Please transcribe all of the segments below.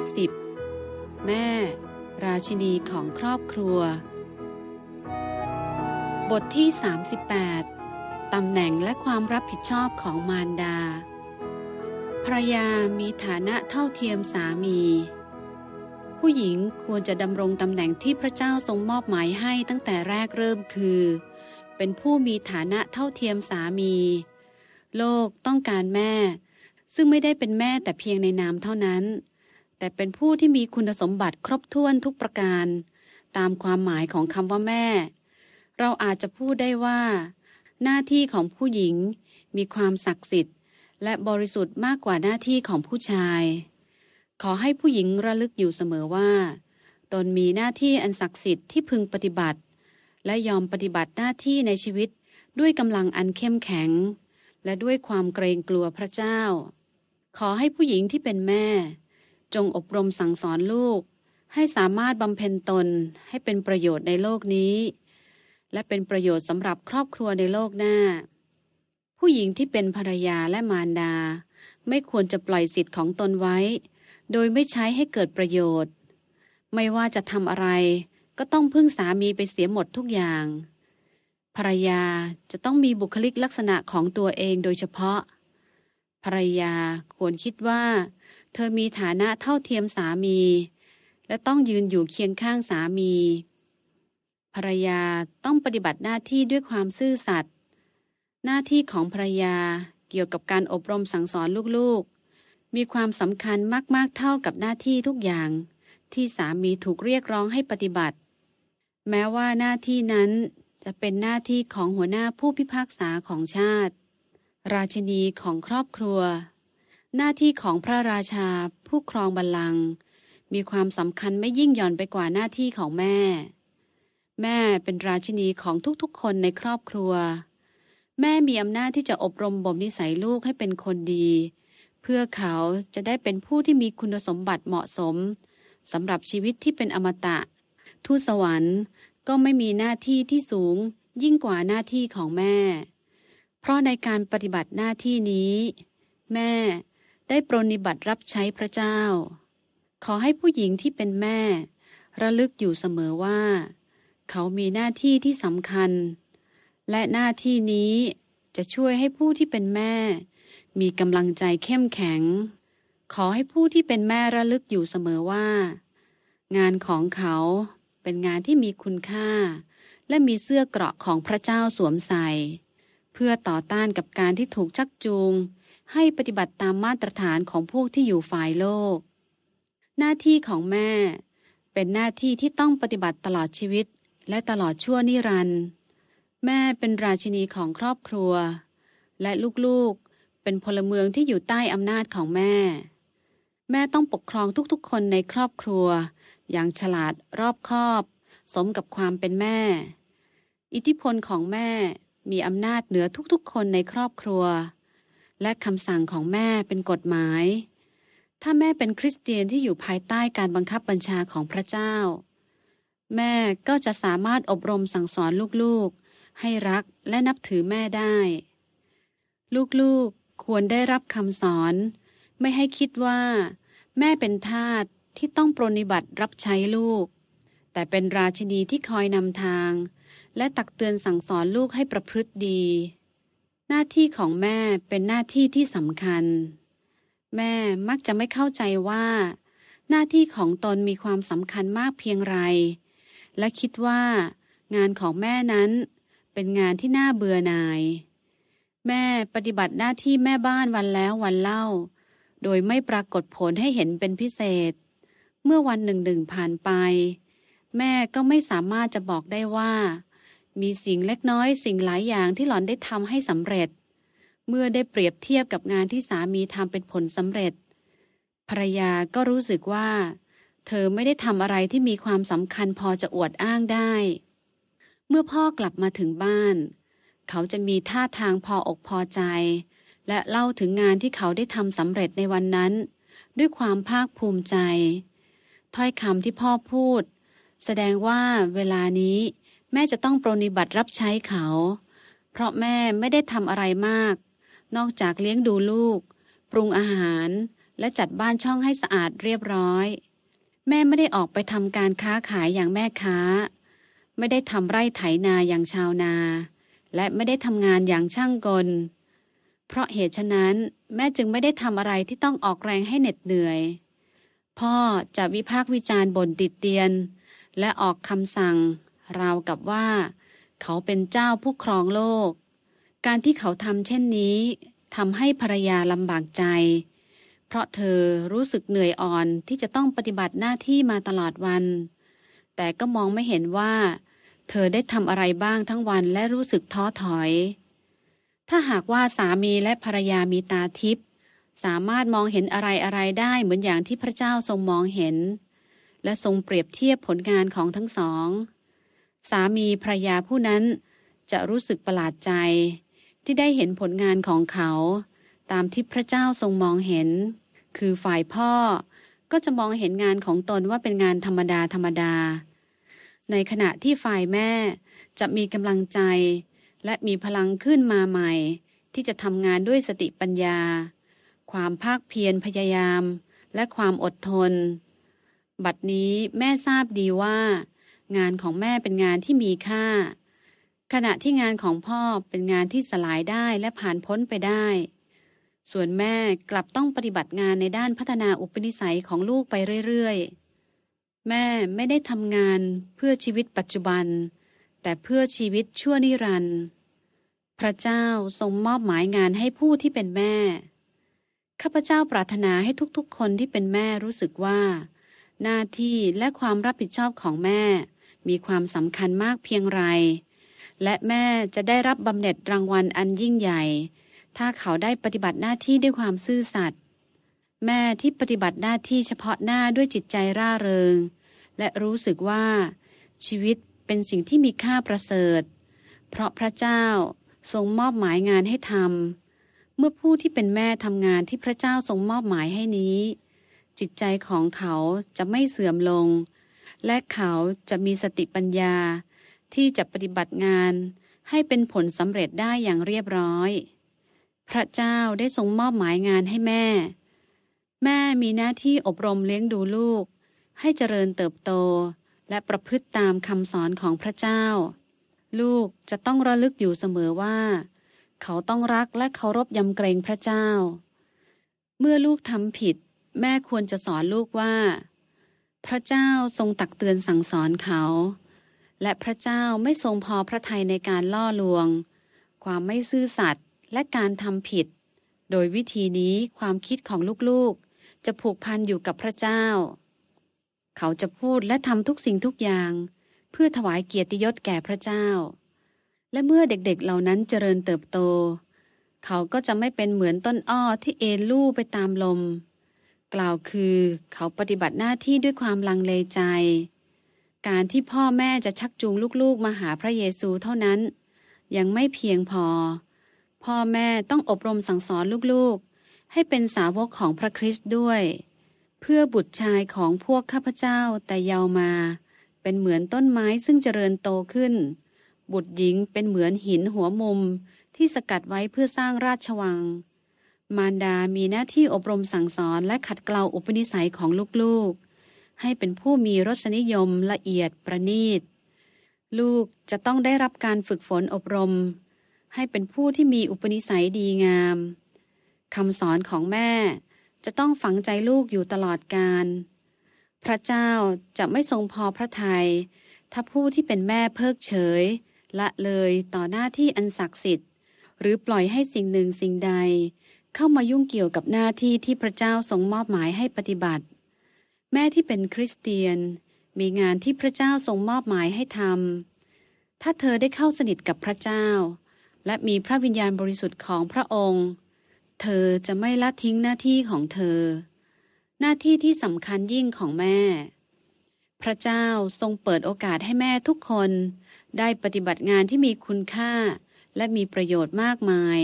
คสิบแม่ ราชินีของครอบครัว บทที่ 38 ตำแหน่งและความรับผิดชอบของมารดาภรยามีฐานะเท่าเทียมสามี ผู้หญิงควรจะดำรงตำแหน่งที่พระเจ้าทรงมอบหมายให้ตั้งแต่แรกเริ่มคือ เป็นผู้มีฐานะเท่าเทียมสามี โลกต้องการแม่ ซึ่งไม่ได้เป็นแม่แต่เพียงในนามเท่านั้นแต่เป็นผู้ที่มีคุณสมบัติครบถ้วนทุกประการ ตามความหมายของคำว่าแม่ เราอาจจะพูดได้ว่า หน้าที่ของผู้หญิงมีความศักดิ์สิทธิ์และบริสุทธิ์มากกว่าหน้าที่ของผู้ชาย ขอให้ผู้หญิงระลึกอยู่เสมอว่า ตนมีหน้าที่อันศักดิ์สิทธิ์ที่พึงปฏิบัติ และยอมปฏิบัติหน้าที่ในชีวิต ด้วยกำลังอันเข้มแข็ง และด้วยความเกรงกลัวพระเจ้า ขอให้ผู้หญิงที่เป็นแม่จงอบรมสั่งสอนลูก ให้สามารถบำเพ็ญตนให้เป็นประโยชน์ในโลกนี้ และเป็นประโยชน์สำหรับครอบครัวในโลกหน้า ผู้หญิงที่เป็นภรรยาและมารดา ไม่ควรจะปล่อยสิทธิ์ของตนไว้ โดยไม่ใช้ให้เกิดประโยชน์ ไม่ว่าจะทำอะไรก็ต้องพึ่งสามีไปเสียหมดทุกอย่างภรรยาจะต้องมีบุคลิกลักษณะของตัวเองโดยเฉพาะภรรยาควรคิดว่า เธอมีฐานะเท่าเทียมสามี และต้องยืนอยู่เคียงข้างสามีภรรยาต้องปฏิบัติหน้าที่ด้วยความซื่อสัตย์หน้าที่ของภรรยาเกี่ยวกับการอบรมสั่งสอนลูกๆ มีความสำคัญมากๆเท่ากับหน้าที่ทุกอย่าง ที่สามีถูกเรียกร้องให้ปฏิบัติ แม้ว่าหน้าที่นั้นจะเป็นหน้าที่ของหัวหน้าผู้พิพากษาของชาติราชินีของครอบครัว หน้าที่ของพระราชาผู้ครองบัลลังก์มีความสำคัญไม่ยิ่งหย่อนไปกว่าหน้าที่ของแม่ แม่เป็นราชินีของทุกๆคนในครอบครัว แม่มีอำนาจที่จะอบรมบ่มนิสัยลูกให้เป็นคนดี เพื่อเขาจะได้เป็นผู้ที่มีคุณสมบัติเหมาะสม สำหรับชีวิตที่เป็นอมตะทูตสวรรค์ก็ไม่มีหน้าที่ที่สูงยิ่งกว่าหน้าที่ของแม่เพราะในการปฏิบัติหน้าที่นี้ แม่ได้ปรนิบัติรับใช้พระเจ้า ขอให้ผู้หญิงที่เป็นแม่ ระลึกอยู่เสมอว่า เขามีหน้าที่ที่สำคัญ และหน้าที่นี้จะช่วยให้ผู้ที่เป็นแม่ มีกำลังใจเข้มแข็ง ขอให้ผู้ที่เป็นแม่ระลึกอยู่เสมอว่า งานของเขาเป็นงานที่มีคุณค่า และมีเสื้อเกราะของพระเจ้าสวมใส่เพื่อต่อต้านกับการที่ถูกชักจูง ให้ปฏิบัติตามมาตรฐานของพวกที่อยู่ฝ่ายโลก หน้าที่ของแม่เป็นหน้าที่ที่ต้องปฏิบัติตลอดชีวิตและตลอดชั่วนิรันดร์แม่เป็นราชินีของครอบครัว และลูกๆ เป็นพลเมืองที่อยู่ใต้อำนาจของแม่ แม่ต้องปกครองทุกๆคนในครอบครัว อย่างฉลาดรอบคอบ สมกับความเป็นแม่ อิทธิพลของแม่มีอำนาจเหนือทุกๆ คนในครอบครัว และคำสั่งของแม่เป็นกฎหมาย ถ้าแม่เป็นคริสเตียนที่อยู่ภายใต้การบังคับบัญชาของพระเจ้า แม่ก็จะสามารถอบรมสั่งสอนลูกๆ ให้รักและนับถือแม่ได้ ลูกๆควรได้รับคำสอน ไม่ให้คิดว่า แม่เป็นทาสที่ต้องปรนิบัติรับใช้ลูก แต่เป็นราชินีที่คอยนำทางและตักเตือนสั่งสอนลูกให้ประพฤติดี หน้าที่ของแม่เป็นหน้าที่ที่สำคัญ แม่มักจะไม่เข้าใจว่า หน้าที่ของตนมีความสำคัญมากเพียงไร และคิดว่า งานของแม่นั้น เป็นงานที่น่าเบื่อหน่าย แม่ปฏิบัติหน้าที่แม่บ้านวันแล้ววันเล่า โดยไม่ปรากฏผลให้เห็นเป็นพิเศษ เมื่อวันหนึ่งหนึ่งผ่านไป แม่ก็ไม่สามารถจะบอกได้ว่ามีสิ่งเล็กน้อยสิ่งหลายอย่างที่หล่อนได้ทำให้สำเร็จ เมื่อได้เปรียบเทียบกับงานที่สามีทำเป็นผลสำเร็จภรรยาก็รู้สึกว่า เธอไม่ได้ทำอะไรที่มีความสำคัญพอจะอวดอ้างได้ เมื่อพ่อกลับมาถึงบ้าน เขาจะมีท่าทางพออกพอใจ และเล่าถึงงานที่เขาได้ทำสำเร็จในวันนั้น ด้วยความภาคภูมิใจ ถ้อยคำที่พ่อพูด แสดงว่า เวลานี้แม่จะต้องปรนิบัติรับใช้เขา เพราะแม่ไม่ได้ทำอะไรมาก นอกจากเลี้ยงดูลูก ปรุงอาหาร และจัดบ้านช่องให้สะอาดเรียบร้อย แม่ไม่ได้ออกไปทำการค้าขายอย่างแม่ค้า ไม่ได้ทำไร่ไถนาอย่างชาวนา และไม่ได้ทำงานอย่างช่างกลเพราะเหตุฉะนั้นแม่จึงไม่ได้ทำอะไรที่ต้องออกแรงให้เหน็ดเหนื่อย พ่อจะวิพากษ์วิจารณ์บ่นติดเตียน และออกคำสั่งราวกับว่า เขาเป็นเจ้าผู้ครองโลก การที่เขาทำเช่นนี้ทำให้ภรรยาลำบากใจ เพราะเธอรู้สึกเหนื่อยอ่อนที่จะต้องปฏิบัติหน้าที่มาตลอดวัน แต่ก็มองไม่เห็นว่า เธอได้ทำอะไรบ้างทั้งวันและรู้สึกท้อถอย ถ้าหากว่าสามีและภรรยามีตาทิพย์สามารถมองเห็นอะไรอะไรได้เหมือนอย่างที่พระเจ้าทรงมองเห็น และทรงเปรียบเทียบผลงานของทั้งสองสามีภรยาผู้นั้นจะรู้สึกประหลาดใจ ที่ได้เห็นผลงานของเขา ตามที่พระเจ้าทรงมองเห็น คือฝ่ายพ่อก็จะมองเห็นงานของตนว่าเป็นงานธรรมดาธรรมดา ในขณะที่ฝ่ายแม่จะมีกำลังใจ และมีพลังขึ้นมาใหม่ ที่จะทำงานด้วยสติปัญญา ความภาคเพียรพยายามและความอดทน บัดนี้แม่ทราบดีว่างานของแม่เป็นงานที่มีค่า ขณะที่งานของพ่อเป็นงานที่สลายได้และผ่านพ้นไปได้ ส่วนแม่กลับต้องปฏิบัติงานในด้านพัฒนาอุปนิสัยของลูกไปเรื่อยๆ แม่ไม่ได้ทำงานเพื่อชีวิตปัจจุบัน แต่เพื่อชีวิตชั่วนิรันดร์พระเจ้าทรงมอบหมายงานให้ผู้ที่เป็นแม่ข้าพเจ้าปรารถนาให้ทุกๆ คนที่เป็นแม่รู้สึกว่า หน้าที่และความรับผิดชอบของแม่มีความสำคัญมากเพียงไร และแม่จะได้รับบำเหน็จรางวัลอันยิ่งใหญ่ ถ้าเขาได้ปฏิบัติหน้าที่ด้วยความซื่อสัตย์ แม่ที่ปฏิบัติหน้าที่เฉพาะหน้าด้วยจิตใจร่าเริง และรู้สึกว่า ชีวิตเป็นสิ่งที่มีค่าประเสริฐ เพราะพระเจ้าทรงมอบหมายงานให้ทำเมื่อผู้ที่เป็นแม่ทำงานที่พระเจ้าทรงมอบหมายให้นี้ จิตใจของเขาจะไม่เสื่อมลงและเขาจะมีสติปัญญาที่จะปฏิบัติงาน ให้เป็นผลสำเร็จได้อย่างเรียบร้อย พระเจ้าได้ทรงมอบหมายงานให้แม่ แม่มีหน้าที่อบรมเลี้ยงดูลูก ให้เจริญเติบโตและประพฤติตามคำสอนของพระเจ้า ลูกจะต้องระลึกอยู่เสมอว่า เขาต้องรักและเคารพยำเกรงพระเจ้า เมื่อลูกทำผิด แม่ควรจะสอนลูกว่าพระเจ้าทรงตักเตือนสั่งสอนเขา และพระเจ้าไม่ทรงพอพระทัยในการล่อลวง ความไม่ซื่อสัตย์และการทำผิด โดยวิธีนี้ความคิดของลูกๆจะผูกพันอยู่กับพระเจ้า เขาจะพูดและทำทุกสิ่งทุกอย่าง เพื่อถวายเกียรติยศแก่พระเจ้า และเมื่อเด็กๆเเหล่านั้นเจริญเติบโต เขาก็จะไม่เป็นเหมือนต้นอ้อที่เอ็นลู่ไปตามลมกล่าวคือเขาปฏิบัติหน้าที่ด้วยความลังเลใจ การที่พ่อแม่จะชักจูงลูกๆมาหาพระเยซูเท่านั้น ยังไม่เพียงพอ พ่อแม่ต้องอบรมสั่งสอนลูกๆ ให้เป็นสาวกของพระคริสต์ด้วย เพื่อบุตรชายของพวก ข้าพเจ้าแต่เยาวมา เป็นเหมือนต้นไม้ซึ่งเจริญโตขึ้น บุตรหญิงเป็นเหมือนหินหัวมุมที่สกัดไว้เพื่อสร้างราชวังมารดา มีหน้าที่อบรมสั่งสอนและขัดเกลาอุปนิสัยของลูกๆ ให้เป็นผู้มีรสนิยมละเอียดประณีต ลูกจะต้องได้รับการฝึกฝนอบรม ให้เป็นผู้ที่มีอุปนิสัยดีงาม คำสอนของแม่จะต้องฝังใจลูกอยู่ตลอดการ พระเจ้าจะไม่ทรงพอพระทยัยถ้าผู้ที่เป็นแม่เพิกเฉยละเลยต่อหน้าที่อันศักดิ์สิทธิ์ หรือปล่อยให้สิ่งหนึ่งสิ่งใดเข้ามายุ่งเกี่ยวกับหน้าที่ที่พระเจ้าทรงมอบหมายให้ปฏิบัติ แม่ที่เป็นคริสเตียนมีงานที่พระเจ้าทรงมอบหมายให้ทำถ้าเธอได้เข้าสนิทกับพระเจ้า และมีพระวิญญาณบริสุทธิ์ของพระองค์ เธอจะไม่ละทิ้งหน้าที่ของเธอ หน้าที่ที่สำคัญยิ่งของแม่ พระเจ้าทรงเปิดโอกาสให้แม่ทุกคนได้ปฏิบัติงานที่มีคุณค่า และมีประโยชน์มากมาย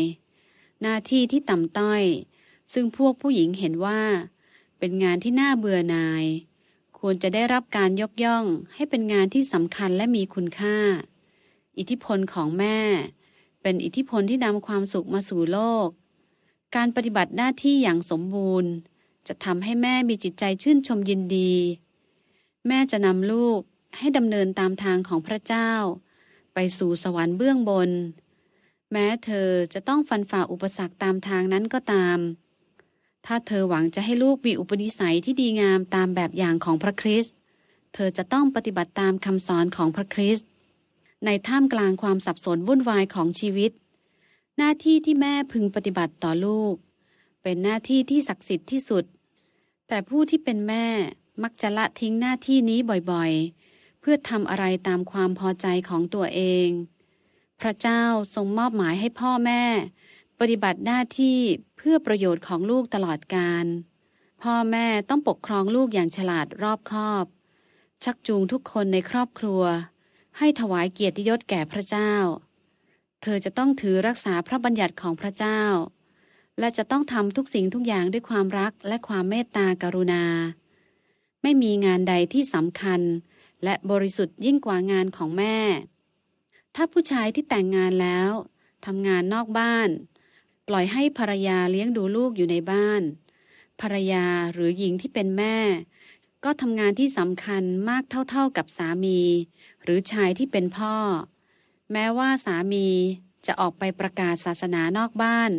หน้าที่ที่ต่ำต้อย ซึ่งพวกผู้หญิงเห็นว่า เป็นงานที่น่าเบื่อนาย ควรจะได้รับการยกย่องให้เป็นงานที่สำคัญและมีคุณค่า อิทธิพลของแม่ เป็นอิทธิพลที่นำความสุขมาสู่โลก การปฏิบัติหน้าที่อย่างสมบูรณ์ จะทำให้แม่มีจิตใจชื่นชมยินดี แม่จะนำลูกให้ดำเนินตามทางของพระเจ้า ไปสู่สวรรค์เบื้องบนแม้เธอจะต้องฟันฝ่าอุปสรรคตามทางนั้นก็ตาม ถ้าเธอหวังจะให้ลูกมีอุปนิสัยที่ดีงามตามแบบอย่างของพระคริสต์ เธอจะต้องปฏิบัติตามคำสอนของพระคริสต์ ในท่ามกลางความสับสนวุ่นวายของชีวิต หน้าที่ที่แม่พึงปฏิบัติต่อลูก เป็นหน้าที่ที่ศักดิ์สิทธิ์ที่สุด แต่ผู้ที่เป็นแม่มักจะละทิ้งหน้าที่นี้บ่อยๆ เพื่อทำอะไรตามความพอใจของตัวเองพระเจ้าทรงมอบหมายให้พ่อแม่ ปฏิบัติหน้าที่เพื่อประโยชน์ของลูกตลอดการ พ่อแม่ต้องปกครองลูกอย่างฉลาดรอบคอบ ชักจูงทุกคนในครอบครัว ให้ถวายเกียรติยศแก่พระเจ้า เธอจะต้องถือรักษาพระบัญญัติของพระเจ้า และจะต้องทำทุกสิ่งทุกอย่างด้วยความรักและความเมตตากรุณา ไม่มีงานใดที่สำคัญ และบริสุทธิ์ยิ่งกว่างานของแม่ถ้าผู้ชายที่แต่งงานแล้วทำงานนอกบ้าน ปล่อยให้ภรรยาเลี้ยงดูลูกอยู่ในบ้าน ภรรยาหรือหญิงที่เป็นแม่ ก็ทำงานที่สำคัญมากเท่าๆกับสามี หรือชายที่เป็นพ่อ แม้ว่าสามีจะออกไปประกาศศาสนานอกบ้าน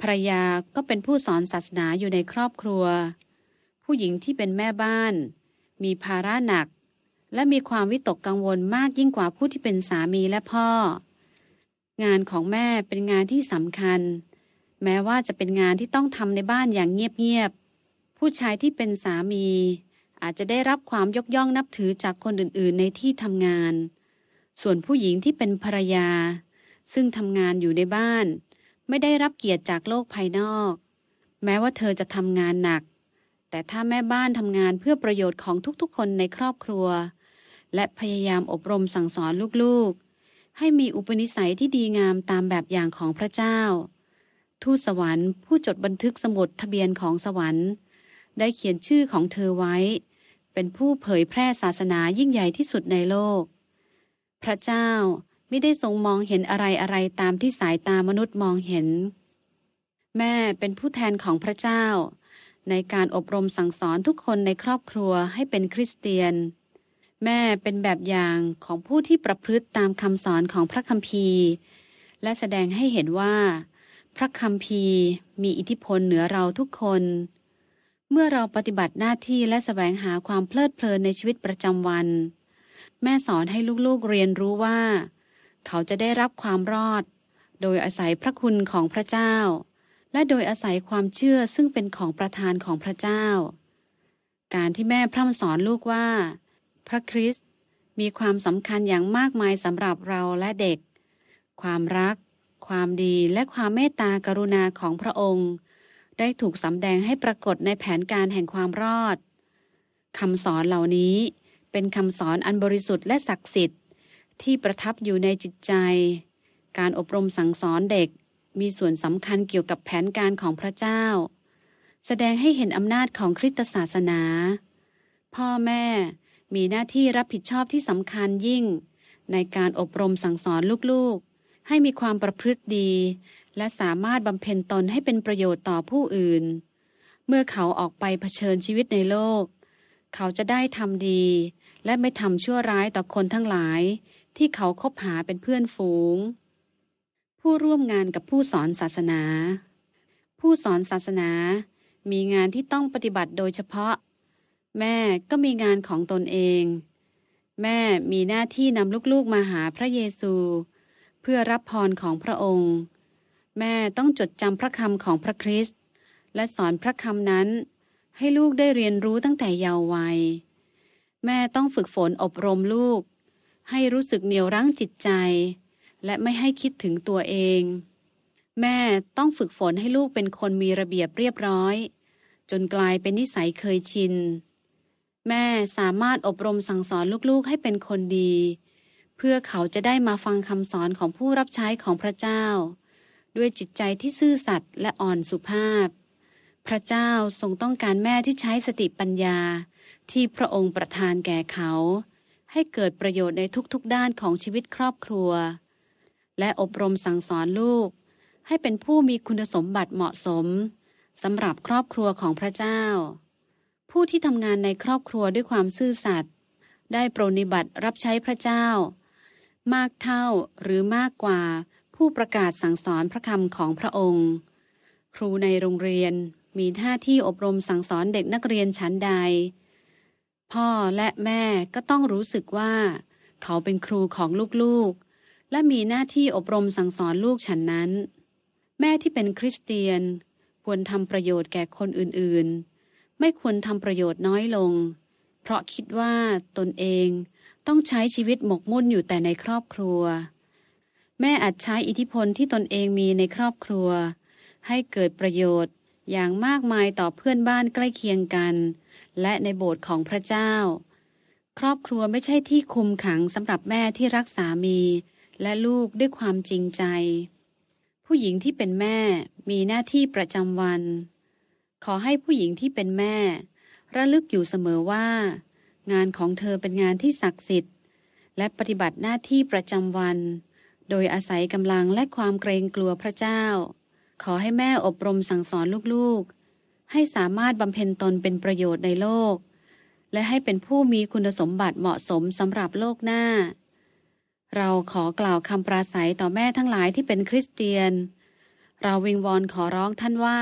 ภรรยาก็เป็นผู้สอนศาสนาอยู่ในครอบครัว ผู้หญิงที่เป็นแม่บ้าน มีภาระหนักและมีความวิตกกังวลมากยิ่งกว่าผู้ที่เป็นสามีและพ่อ งานของแม่เป็นงานที่สำคัญ แม้ว่าจะเป็นงานที่ต้องทำในบ้านอย่างเงียบๆ ผู้ชายที่เป็นสามี อาจจะได้รับความยกย่องนับถือจากคนอื่น ๆ ในที่ทำงาน ส่วนผู้หญิงที่เป็นภรรยา ซึ่งทำงานอยู่ในบ้าน ไม่ได้รับเกียรติจากโลกภายนอก แม้ว่าเธอจะทำงานหนัก แต่ถ้าแม่บ้านทำงานเพื่อประโยชน์ของทุกๆ คนในครอบครัวและพยายามอบรมสั่งสอนลูกๆ ให้มีอุปนิสัยที่ดีงามตามแบบอย่างของพระเจ้า ทูตสวรรค์ผู้จดบันทึกสมุดทะเบียนของสวรรค์ ได้เขียนชื่อของเธอไว้ เป็นผู้เผยแพร่ศาสนายิ่งใหญ่ที่สุดในโลก พระเจ้าไม่ได้ทรงมองเห็นอะไรอะไรตามที่สายตามนุษย์มองเห็น แม่เป็นผู้แทนของพระเจ้า ในการอบรมสั่งสอนทุกคนในครอบครัวให้เป็นคริสเตียนแม่เป็นแบบอย่างของผู้ที่ประพฤติตามคำสอนของพระคัมภีร์ และแสดงให้เห็นว่าพระคัมภีร์มีอิทธิพลเหนือเราทุกคน เมื่อเราปฏิบัติหน้าที่และสแสวงหาความเพลิดเพลินในชีวิตประจำวัน แม่สอนให้ลูกๆเรียนรู้ว่า เขาจะได้รับความรอด โดยอาศัยพระคุณของพระเจ้า และโดยอาศัยความเชื่อซึ่งเป็นของประธานของพระเจ้า การที่แม่พร่ำสอนลูกว่าพระคริสต์มีความสำคัญอย่างมากมายสำหรับเราและเด็ก ความรัก ความดี และความเมตตากรุณาของพระองค์ ได้ถูกสำแดงให้ปรากฏในแผนการแห่งความรอดคำสอนเหล่านี้เป็นคำสอนอันบริสุทธิ์และศักดิ์สิทธิ์ที่ประทับอยู่ในจิตใจ การอบรมสั่งสอนเด็กมีส่วนสำคัญเกี่ยวกับแผนการของพระเจ้า แสดงให้เห็นอำนาจของคริสตศาสนา พ่อแม่มีหน้าที่รับผิดชอบที่สำคัญยิ่ง ในการอบรมสั่งสอนลูกๆ ให้มีความประพฤติดี และสามารถบำเพ็ญตนให้เป็นประโยชน์ต่อผู้อื่น เมื่อเขาออกไปเผชิญชีวิตในโลก เขาจะได้ทำดีและไม่ทำชั่วร้ายต่อคนทั้งหลาย ที่เขาคบหาเป็นเพื่อนฝูง ผู้ร่วมงานกับผู้สอนศาสนา ผู้สอนศาสนา มีงานที่ต้องปฏิบัติโดยเฉพาะแม่ก็มีงานของตนเอง แม่มีหน้าที่นำลูกๆมาหาพระเยซู เพื่อรับพรของพระองค์ แม่ต้องจดจำพระคำของพระคริสต์และสอนพระคำนั้น ให้ลูกได้เรียนรู้ตั้งแต่เยาว์วัย แม่ต้องฝึกฝนอบรมลูก ให้รู้สึกเหนียวรั้งจิตใจ และไม่ให้คิดถึงตัวเอง แม่ต้องฝึกฝนให้ลูกเป็นคนมีระเบียบเรียบร้อย จนกลายเป็นนิสัยเคยชินแม่สามารถอบรมสั่งสอนลูกๆให้เป็นคนดี เพื่อเขาจะได้มาฟังคำสอนของผู้รับใช้ของพระเจ้า ด้วยจิตใจที่ซื่อสัตย์และอ่อนสุภาพ พระเจ้าทรงต้องการแม่ที่ใช้สติปัญญาที่พระองค์ประทานแก่เขา ให้เกิดประโยชน์ในทุก ๆ ด้านของชีวิตครอบครัว และอบรมสั่งสอนลูก ให้เป็นผู้มีคุณสมบัติเหมาะสมสำหรับครอบครัวของพระเจ้าผู้ที่ทำงานในครอบครัวด้วยความซื่อสัตย์ได้โปรนิบัติรับใช้พระเจ้า มากเท่าหรือมากกว่าผู้ประกาศสั่งสอนพระคำของพระองค์ ครูในโรงเรียนมีท่าที่อบรมสั่งสอนเด็กนักเรียนชั้นใด พ่อและแม่ก็ต้องรู้สึกว่า เขาเป็นครูของลูกๆ และมีหน้าที่อบรมสั่งสอนลูกฉันนั้น แม่ที่เป็นคริสเตียนควรทำประโยชน์แก่คนอื่นๆไม่ควรทำประโยชน์น้อยลง เพราะคิดว่าตนเองต้องใช้ชีวิตหมกมุ่นอยู่แต่ในครอบครัว แม่อาจใช้อิทธิพลที่ตนเองมีในครอบครัว ให้เกิดประโยชน์อย่างมากมายต่อเพื่อนบ้านใกล้เคียงกัน และในโบสถ์ของพระเจ้า ครอบครัวไม่ใช่ที่คุมขังสำหรับแม่ที่รักสามี และลูกด้วยความจริงใจ ผู้หญิงที่เป็นแม่มีหน้าที่ประจำวันขอให้ผู้หญิงที่เป็นแม่ ระลึกอยู่เสมอว่า งานของเธอเป็นงานที่ศักดิ์สิทธิ์ และปฏิบัติหน้าที่ประจำวัน โดยอาศัยกำลังและความเกรงกลัวพระเจ้า ขอให้แม่อบรมสั่งสอนลูกๆ ให้สามารถบำเพ็ญตนเป็นประโยชน์ในโลก และให้เป็นผู้มีคุณสมบัติเหมาะสมสำหรับโลกหน้า เราขอกล่าวคำปราศัยต่อแม่ทั้งหลายที่เป็นคริสเตียน เราวิงวอนขอร้องท่านว่า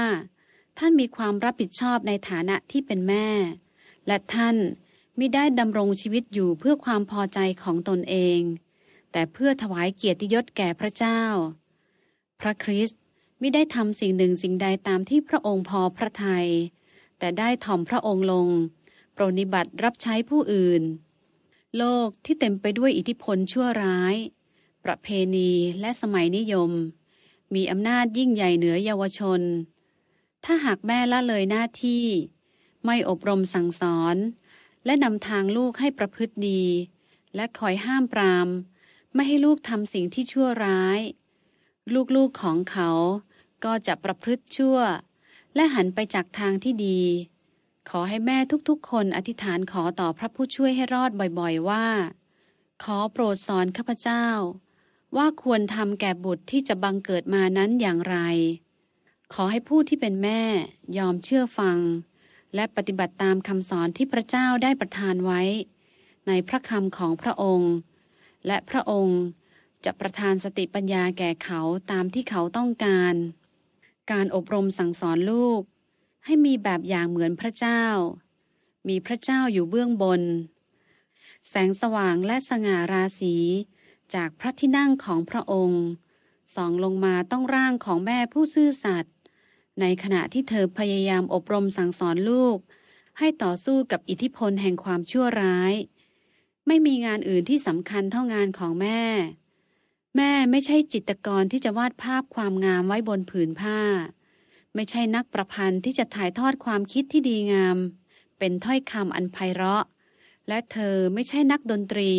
ท่านมีความรับผิดชอบในฐานะที่เป็นแม่ และท่านไม่ได้ดำรงชีวิตอยู่เพื่อความพอใจของตนเอง แต่เพื่อถวายเกียรติยศแก่พระเจ้า พระคริสต์ไม่ได้ทำสิ่งหนึ่งสิ่งใดตามที่พระองค์พอพระทยัย แต่ได้ถ่อมพระองค์ลง ปรนิบัติรับใช้ผู้อื่น โลกที่เต็มไปด้วยอิทธิพลชั่วร้าย ประเพณีและสมัยนิยม มีอำนาจยิ่งใหญ่เหนือเยาวชนถ้าหากแม่ละเลยหน้าที่ไม่อบรมสั่งสอน และนำทางลูกให้ประพฤติดี และคอยห้ามปรามไม่ให้ลูกทำสิ่งที่ชั่วร้าย ลูกๆของเขาก็จะประพฤติชั่ว และหันไปจากทางที่ดี ขอให้แม่ทุก ๆ คนอธิษฐานขอต่อพระผู้ช่วยให้รอดบ่อยๆว่า ขอโปรดสอนข้าพเจ้า ว่าควรทำแก่บุตรที่จะบังเกิดมานั้นอย่างไรขอให้ผู้ที่เป็นแม่ยอมเชื่อฟัง และปฏิบัติตามคำสอนที่พระเจ้าได้ประทานไว้ ในพระคำของพระองค์ และพระองค์จะประทานสติปัญญาแก่เขาตามที่เขาต้องการ การอบรมสั่งสอนลูกให้มีแบบอย่างเหมือนพระเจ้า มีพระเจ้าอยู่เบื้องบน แสงสว่างและสง่าราศีจากพระที่นั่งของพระองค์ส่องลงมาต้องร่างของแม่ผู้ซื่อสัตยในขณะที่เธอพยายามอบรมสั่งสอนลูก ให้ต่อสู้กับอิทธิพลแห่งความชั่วร้าย ไม่มีงานอื่นที่สำคัญเท่างานของแม่ แม่ไม่ใช่จิตกรที่จะวาดภาพความงามไว้บนผืนผ้า ไม่ใช่นักประพันธ์ที่จะถ่ายทอดความคิดที่ดีงาม เป็นถ้อยคำอันไพเราะ และเธอไม่ใช่นักดนตรี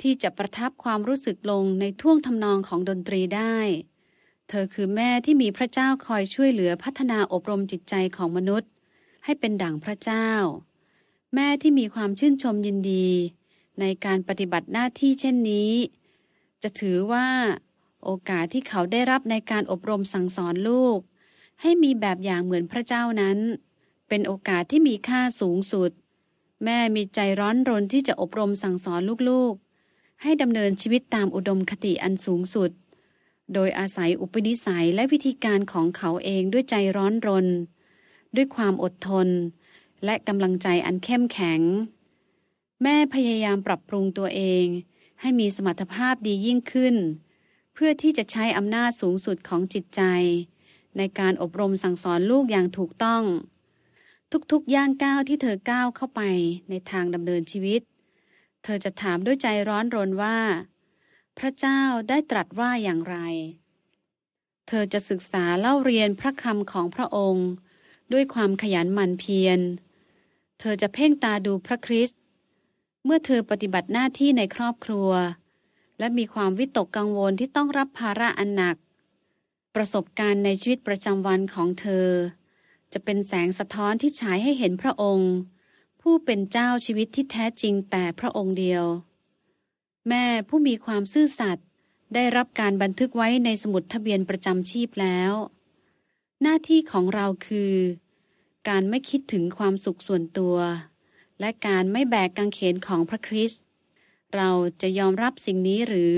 ที่จะประทับความรู้สึกลงในท่วงทำนองของดนตรีได้เธอคือแม่ที่มีพระเจ้าคอยช่วยเหลือพัฒนาอบรมจิตใจของมนุษย์ ให้เป็นดั่งพระเจ้า แม่ที่มีความชื่นชมยินดี ในการปฏิบัติหน้าที่เช่นนี้ จะถือว่า โอกาสที่เขาได้รับในการอบรมสั่งสอนลูก ให้มีแบบอย่างเหมือนพระเจ้านั้น เป็นโอกาสที่มีค่าสูงสุด แม่มีใจร้อนรนที่จะอบรมสั่งสอนลูกๆ ให้ดำเนินชีวิตตามอุดมคติอันสูงสุดโดยอาศัยอุปนิสัยและวิธีการของเขาเองด้วยใจร้อนรน ด้วยความอดทน และกำลังใจอันเข้มแข็ง แม่พยายามปรับปรุงตัวเอง ให้มีสมรรถภาพดียิ่งขึ้น เพื่อที่จะใช้อำนาจสูงสุดของจิตใจ ในการอบรมสั่งสอนลูกอย่างถูกต้อง ทุกๆย่างก้าวที่เธอก้าวเข้าไปในทางดำเนินชีวิต เธอจะถามด้วยใจร้อนรนว่าพระเจ้าได้ตรัสว่าอย่างไร เธอจะศึกษาเล่าเรียนพระคำของพระองค์ ด้วยความขยันหมั่นเพียร เธอจะเพ่งตาดูพระคริสต์เมื่อเธอปฏิบัติหน้าที่ในครอบครัว และมีความวิตกกังวลที่ต้องรับภาระอันหนัก ประสบการณ์ในชีวิตประจำวันของเธอ จะเป็นแสงสะท้อนที่ฉายให้เห็นพระองค์ ผู้เป็นเจ้าชีวิตที่แท้จริงแต่พระองค์เดียวแม่ผู้มีความซื่อสัตย์ได้รับการบันทึกไว้ในสมุดทะเบียนประจำชีพแล้ว หน้าที่ของเราคือ การไม่คิดถึงความสุขส่วนตัว และการไม่แบกกางเขนของพระคริสต์เราจะยอมรับสิ่งนี้หรือ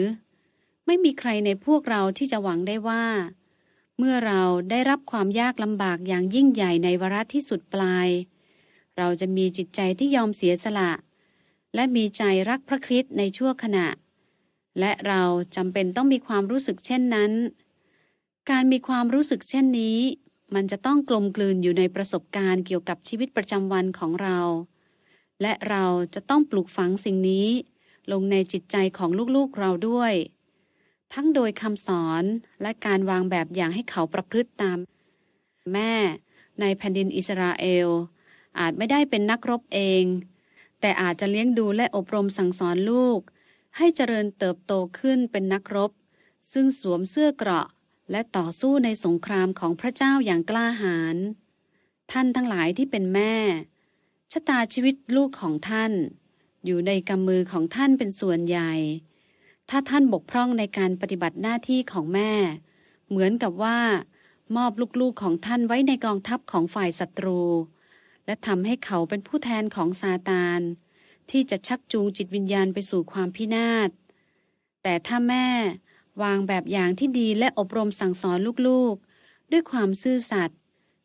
ไม่มีใครในพวกเราที่จะหวังได้ว่า เมื่อเราได้รับความยากลำบากอย่างยิ่งใหญ่ในวรรคที่สุดปลาย เราจะมีจิตใจที่ยอมเสียสละและมีใจรักพระคริสต์ในชั่วขณะ และเราจำเป็นต้องมีความรู้สึกเช่นนั้น การมีความรู้สึกเช่นนี้ มันจะต้องกลมกลืนอยู่ในประสบการณ์เกี่ยวกับชีวิตประจำวันของเรา และเราจะต้องปลูกฝังสิ่งนี้ ลงในจิตใจของลูกๆเราด้วย ทั้งโดยคำสอนและการวางแบบอย่างให้เขาประพฤติตาม แม่ในแผ่นดินอิสราเอลอาจไม่ได้เป็นนักรบเองแต่อาจจะเลี้ยงดูและอบรมสั่งสอนลูก ให้เจริญเติบโตขึ้นเป็นนักรบ ซึ่งสวมเสื้อเกราะและต่อสู้ในสงครามของพระเจ้าอย่างกล้าหาญท่านทั้งหลายที่เป็นแม่ชะตาชีวิตลูกของท่าน อยู่ในกำมือของท่านเป็นส่วนใหญ่ ถ้าท่านบกพร่องในการปฏิบัติหน้าที่ของแม่ เหมือนกับว่า มอบลูกๆของท่านไว้ในกองทัพของฝ่ายศัตรูและทำให้เขาเป็นผู้แทนของซาตานที่จะชักจูงจิตวิญญาณไปสู่ความพินาศแต่ถ้าแม่วางแบบอย่างที่ดีและอบรมสั่งสอนลูกๆด้วยความซื่อสัตย์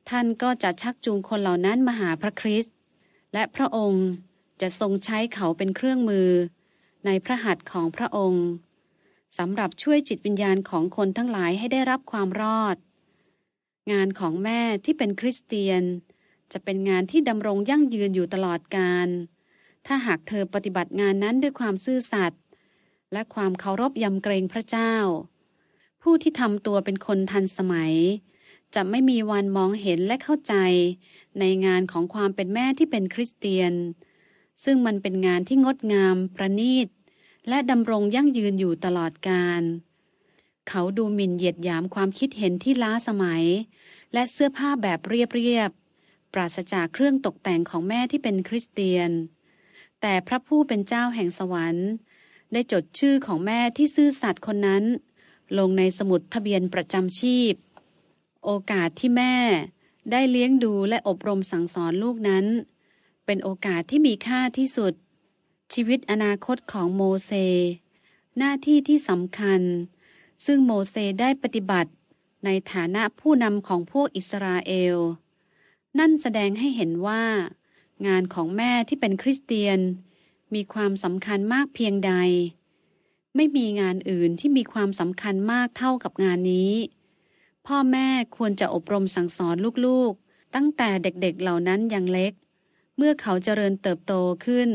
ท่านก็จะชักจูงคนเหล่านั้นมาหาพระคริสต์และพระองค์จะทรงใช้เขาเป็นเครื่องมือ ในพระหัตถ์ของพระองค์สำหรับช่วยจิตวิญญาณของคนทั้งหลายให้ได้รับความรอด งานของแม่ที่เป็นคริสเตียนจะเป็นงานที่ดำรงยั่งยืนอยู่ตลอดการ ถ้าหากเธอปฏิบัติงานนั้นด้วยความซื่อสัตย์และความเคารพยำเกรงพระเจ้า ผู้ที่ทำตัวเป็นคนทันสมัย จะไม่มีวันมองเห็นและเข้าใจ ในงานของความเป็นแม่ที่เป็นคริสเตียน ซึ่งมันเป็นงานที่งดงาม ประณีต และดำรงยั่งยืนอยู่ตลอดการ เขาดูหมิ่นเหยียดหยามความคิดเห็นที่ล้าสมัย และเสื้อผ้าแบบเรียบปราศจากเครื่องตกแต่งของแม่ที่เป็นคริสเตียน แต่พระผู้เป็นเจ้าแห่งสวรรค์ได้จดชื่อของแม่ที่ซื่อสัตย์คนนั้น ลงในสมุดทะเบียนประจำชีพ โอกาสที่แม่ได้เลี้ยงดูและอบรมสั่งสอนลูกนั้น เป็นโอกาสที่มีค่าที่สุด ชีวิตอนาคตของโมเสหน้าที่ที่สำคัญ ซึ่งโมเสได้ปฏิบัติในฐานะผู้นำของพวกอิสราเอลนั่นแสดงให้เห็นว่า งานของแม่ที่เป็นคริสเตียน มีความสำคัญมากเพียงใด ไม่มีงานอื่นที่มีความสำคัญมากเท่ากับงานนี้ พ่อแม่ควรจะอบรมสั่งสอนลูกๆ ตั้งแต่เด็กๆเหล่านั้นยังเล็ก เมื่อเขาเจริญเติบโตขึ้น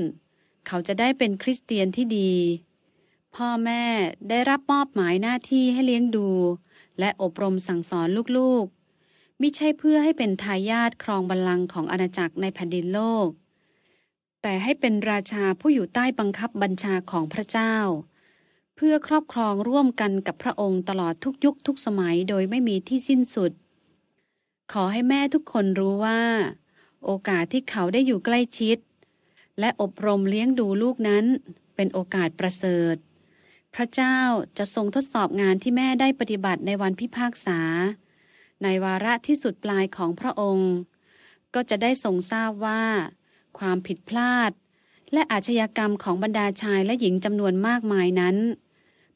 เขาจะได้เป็นคริสเตียนที่ดี พ่อแม่ได้รับมอบหมายหน้าที่ให้เลี้ยงดู และอบรมสั่งสอนลูกๆม่ใช่เพื่อให้เป็นทายาทครองบัลลังก์ของอาณาจักรในแผ่นดินโลก แต่ให้เป็นราชาผู้อยู่ใต้บังคับบัญชาของพระเจ้า เพื่อครอบครองร่วมกันกับพระองค์ตลอดทุกยุคทุกสมัยโดยไม่มีที่สิ้นสุด ขอให้แม่ทุกคนรู้ว่า โอกาสที่เขาได้อยู่ใกล้ชิด และอบรมเลี้ยงดูลูกนั้น เป็นโอกาสประเสริฐ พระเจ้าจะทรงทดสอบงานที่แม่ได้ปฏิบัติในวันพิพากษาในวาระที่สุดปลายของพระองค์ ก็จะได้ทรงทราบว่า ความผิดพลาด และอาชญากรรมของบรรดาชายและหญิงจำนวนมากมายนั้น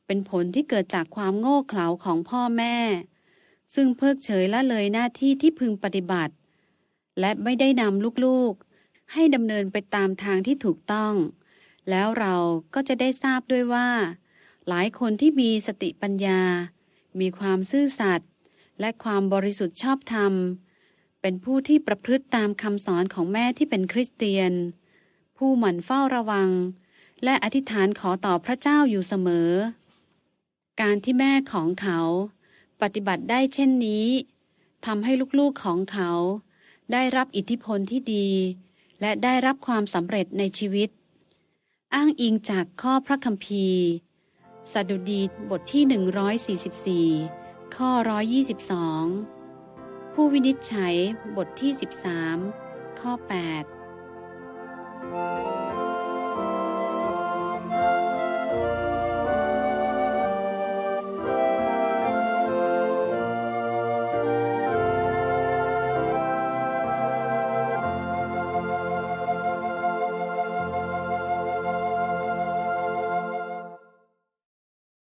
เป็นผลที่เกิดจากความโง่เขลาของพ่อแม่ ซึ่งเพิกเฉยละเลยหน้าที่ที่พึงปฏิบัติ และไม่ได้นำลูก ๆ ให้ดำเนินไปตามทางที่ถูกต้อง แล้วเราก็จะได้ทราบด้วยว่า หลายคนที่มีสติปัญญา มีความซื่อสัตย์และความบริสุทธิ์ชอบธรรม เป็นผู้ที่ประพฤติตามคำสอนของแม่ที่เป็นคริสเตียน ผู้หมั่นเฝ้าระวัง และอธิษฐานขอต่อพระเจ้าอยู่เสมอ การที่แม่ของเขาปฏิบัติได้เช่นนี้ทำให้ลูกๆของเขาได้รับอิทธิพลที่ดี และได้รับความสำเร็จในชีวิต อ้างอิงจากข้อพระคัมภีร์ สดุดีบทที่ 144ข้อ 122 ผู้วินิจฉัย บทที่ 13 ข้อ 8